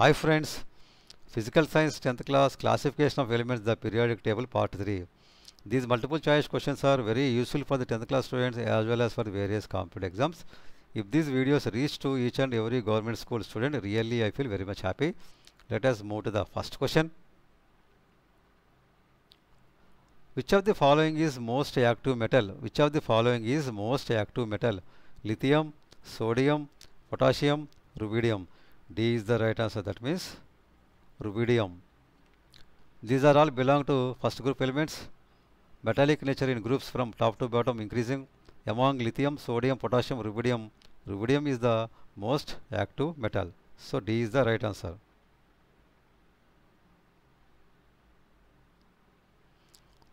Hi friends, Physical Science 10th class Classification of Elements the Periodic Table Part 3. These multiple choice questions are very useful for the 10th class students as well as for various competitive exams. If these videos reach to each and every government school student, really I feel very much happy. Let us move to the first question. Which of the following is most active metal? Which of the following is most active metal? Lithium, sodium, potassium, rubidium. D is the right answer that means rubidium. These are all belong to first group elements. Metallic nature in groups from top to bottom increasing among lithium, sodium, potassium, rubidium. Rubidium is the most active metal. So D is the right answer.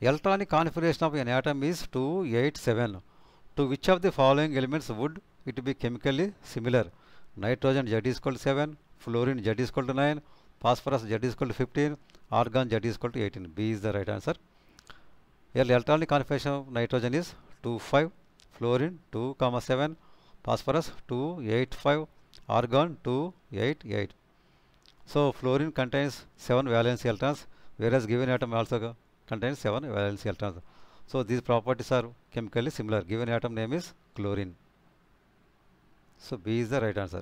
Electronic configuration of an atom is 287. To which of the following elements would it be chemically similar? nitrogen z is equal to 7 fluorine z is equal to 9 phosphorus z is equal to 15 argon z is equal to 18 b is the right answer here electronic configuration of nitrogen is 2 5 fluorine 2 comma 7 phosphorus 2 8 5 argon 2 8 8 so fluorine contains 7 valence electrons whereas given atom also contains 7 valence electrons so these properties are chemically similar given atom name is chlorine So B is the right answer.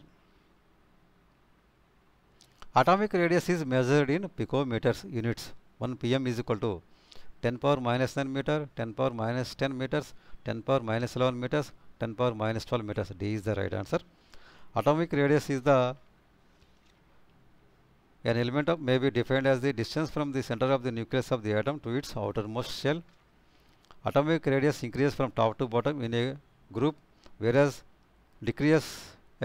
Atomic radius is measured in picometers units. 1 pm is equal to 10 power minus 9 meter, 10 power minus 10 meters, 10 power minus 11 meters, 10 power minus 12 meters. D is the right answer. Atomic radius is the an element of may be defined as the distance from the center of the nucleus of the atom to its outermost shell. Atomic radius increases from top to bottom in a group, whereas decrease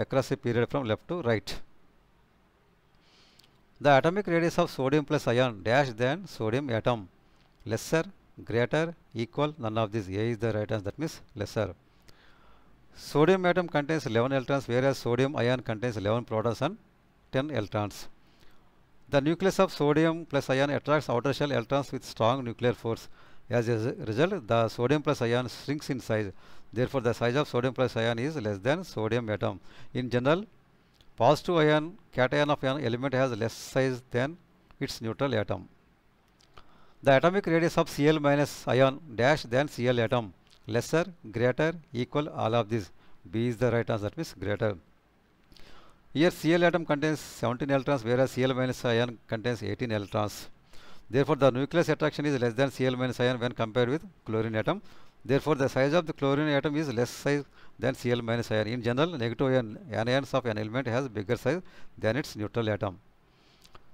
across a period from left to right. The atomic radius of sodium plus ion dash than sodium atom lesser greater equal none of these A is the right answer that means lesser. Sodium atom contains 11 electrons whereas sodium ion contains 11 protons and 10 electrons. The nucleus of sodium plus ion attracts outer shell electrons with strong nuclear force. As a result, the sodium plus ion shrinks in size. Therefore, the size of sodium plus ion is less than sodium atom. In general, positive ion cation of an element has less size than its neutral atom. The atomic radius of Cl minus ion dash than Cl atom. Lesser, greater, equal, all of these. B is the right answer, that means greater. Here Cl atom contains 17 electrons, whereas Cl minus ion contains 18 electrons. Therefore, the nucleus attraction is less than Cl minus ion when compared with chlorine atom. Therefore, the size of the chlorine atom is less size than Cl minus ion. In general, negative ion, anions of an element has bigger size than its neutral atom.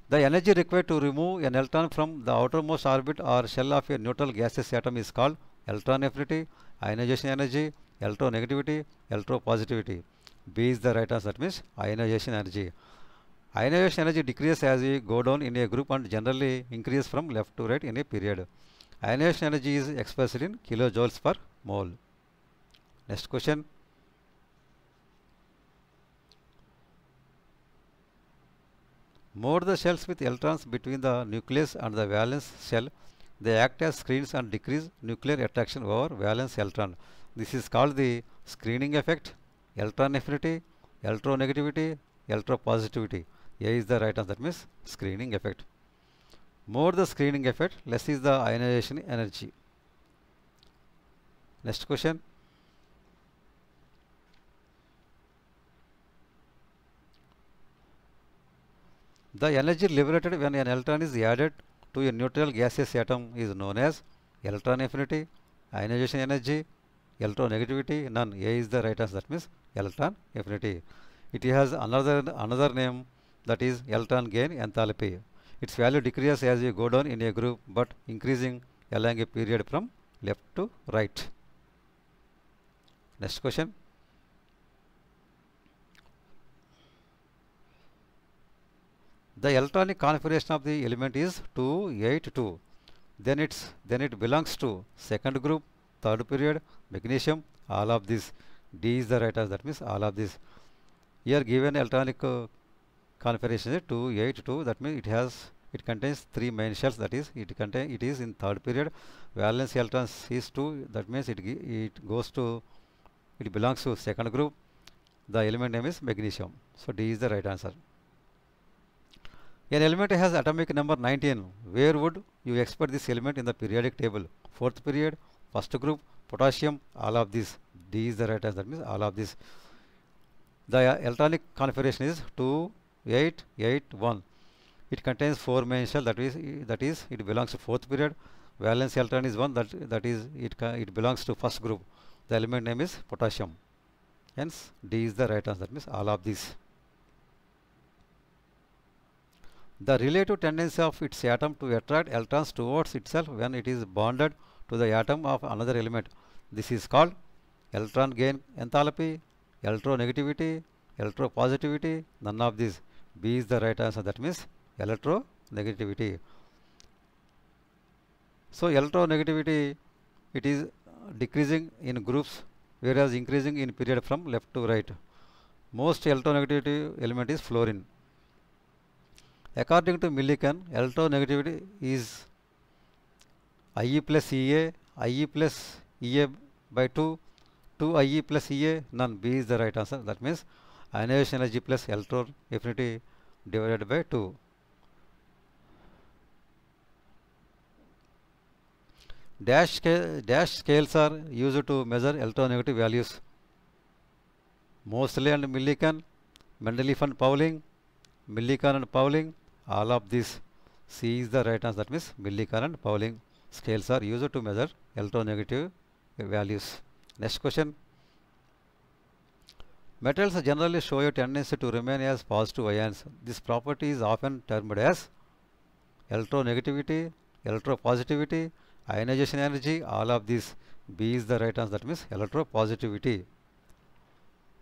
The energy required to remove an electron from the outermost orbit or shell of a neutral gaseous atom is called electron affinity, ionization energy, electronegativity, electropositivity. B is the right answer, that means ionization energy. Ionization energy decreases as we go down in a group and generally increase from left to right in a period. Ionization energy is expressed in kilojoules per mole. Next question. More the shells with electrons between the nucleus and the valence shell. They act as screens and decrease nuclear attraction over valence electron. This is called the screening effect, electron affinity, electronegativity, electropositivity. A is the right answer, that means screening effect. More the screening effect, less is the ionization energy. Next question. The energy liberated when an electron is added to a neutral gaseous atom is known as electron affinity, ionization energy, electron negativity. None. A is the right answer. That means electron affinity. It has another another name that is L turn gain enthalpy. Its value decreases as you go down in a group but increasing along a period from left to right. Next question. The electronic configuration of the element is 282. Then it's then it belongs to second group, third period, magnesium, all of this. D is the right answer. That means all of this. Here given electronic uh, configuration is 282 that means it has it contains three main shells that is it contain it is in third period valence electrons is 2 that means it it goes to it belongs to second group the element name is magnesium so d is the right answer an element has atomic number 19 where would you expect this element in the periodic table fourth period first group potassium all of this d is the right answer that means all of this the uh, electronic configuration is 2 881 it contains four main shell that is that is it belongs to fourth period valence electron is one that that is it it belongs to first group the element name is potassium hence d is the right answer that means all of these the relative tendency of its atom to attract electrons towards itself when it is bonded to the atom of another element this is called electron gain enthalpy electronegativity electropositivity none of these B is the right answer that means electronegativity. So electronegativity it is decreasing in groups whereas increasing in period from left to right. Most electronegativity element is fluorine. According to Millikan, electronegativity is IE plus EA, IE plus EA by 2, 2 IE plus EA, none. B is the right answer. That means ionization energy plus electron affinity divided by 2. Dash, scale, dash scales are used to measure electronegative values. Mostly, and Millikan, Mendeleev and Pauling, Millikan and Pauling, all of these C is the right answer that means Millikan and Pauling scales are used to measure electronegative values. Next question. Metals generally show a tendency to remain as positive ions. This property is often termed as electronegativity, electropositivity, ionization energy, all of these. B is the right answer, that means electropositivity.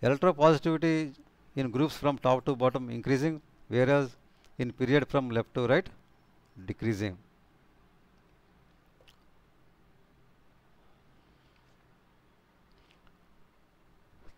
Electropositivity in groups from top to bottom increasing, whereas in period from left to right decreasing.